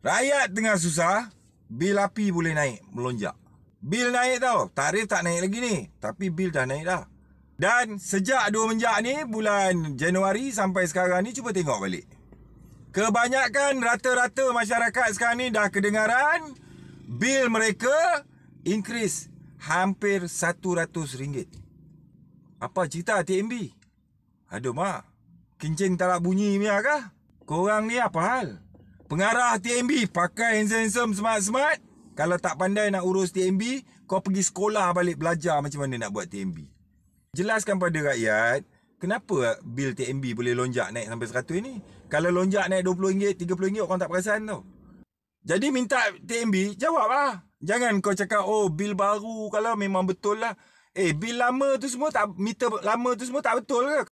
Rakyat tengah susah, bil api boleh naik, melonjak. Bil naik tau, tarif tak naik lagi ni. Tapi bil dah naik dah. Dan sejak dua menjak ni, bulan Januari sampai sekarang ni, cuba tengok balik. Kebanyakan rata-rata masyarakat sekarang ni dah kedengaran bil mereka increase hampir rm ringgit. Apa cerita TMB? Aduh mak, kencing tak nak bunyi ni agak? Korang ni apa hal? Pengarah TMB pakai handsome smart-smart. Kalau tak pandai nak urus TMB, kau pergi sekolah balik belajar macam mana nak buat TMB. Jelaskan pada rakyat, kenapa bil TMB boleh lonjak naik sampai RM100 ni? Kalau lonjak naik RM20, RM30, orang tak perasan tau. Jadi minta TMB, jawablah. Jangan kau cakap, oh bil baru kalau memang betul lah. Eh, bil lama tu semua tak, meter lama tu semua tak betul ke?